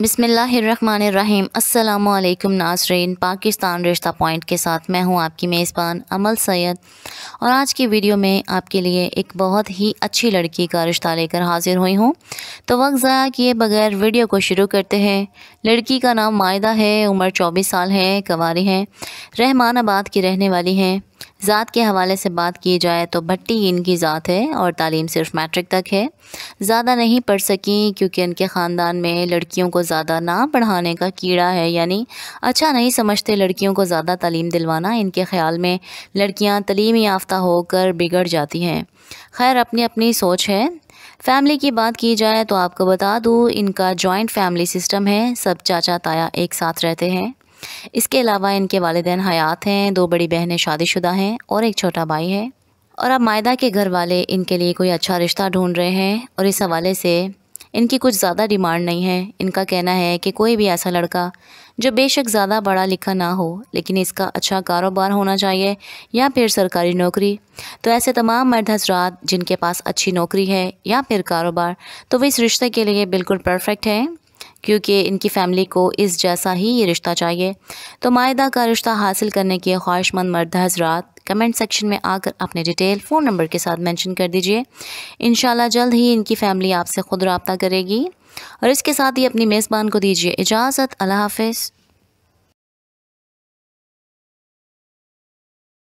बिसमीम् अल्लाम नासरीन पाकिस्तान रिश्ता पॉइंट के साथ मैं हूं आपकी मेज़बान अमल सैयद और आज की वीडियो में आपके लिए एक बहुत ही अच्छी लड़की का रिश्ता लेकर हाजिर हुई हूं तो वक्त ज़ाया किए बगैर वीडियो को शुरू करते हैं लड़की का नाम मायदा है उम्र 24 साल है कवारी हैं रहमान आबाद की रहने वाली हैं ज़ात के हवाले से बात की जाए तो भट्टी इनकी ज़ात है और तालीम सिर्फ मैट्रिक तक है ज़्यादा नहीं पढ़ सकें क्योंकि इनके ख़ानदान में लड़कियों को ज़्यादा ना पढ़ाने का कीड़ा है यानी अच्छा नहीं समझते लड़कियों को ज़्यादा तालीम दिलवाना इनके ख्याल में लड़कियाँ तलीम याफ्ता होकर बिगड़ जाती हैं खैर अपनी अपनी सोच है फैमिली की बात की जाए तो आपको बता दूँ इनका जॉइंट फैमिली सिस्टम है सब चाचा ताया एक साथ रहते हैं इसके अलावा इनके वालदान हयात हैं दो बड़ी बहनें शादीशुदा हैं और एक छोटा भाई है और अब मायदा के घर वाले इनके लिए कोई अच्छा रिश्ता ढूंढ रहे हैं और इस हवाले से इनकी कुछ ज़्यादा डिमांड नहीं है इनका कहना है कि कोई भी ऐसा लड़का जो बेशक ज़्यादा पढ़ा लिखा ना हो लेकिन इसका अच्छा कारोबार होना चाहिए या फिर सरकारी नौकरी तो ऐसे तमाम मर्द हजरात जिनके पास अच्छी नौकरी है या फिर कारोबार तो वे इस रिश्ते के लिए बिल्कुल परफेक्ट हैं क्योंकि इनकी फैमिली को इस जैसा ही ये रिश्ता चाहिए तो माहिदा का रिश्ता हासिल करने के ख्वाहिशमंद मर्द हजरात कमेंट सेक्शन में आकर अपने डिटेल फ़ोन नंबर के साथ मेंशन कर दीजिए इन जल्द ही इनकी फ़ैमिली आपसे ख़ुद रबता करेगी और इसके साथ ही अपनी मेज़बान को दीजिए इजाज़त अल्लाह हाफिज़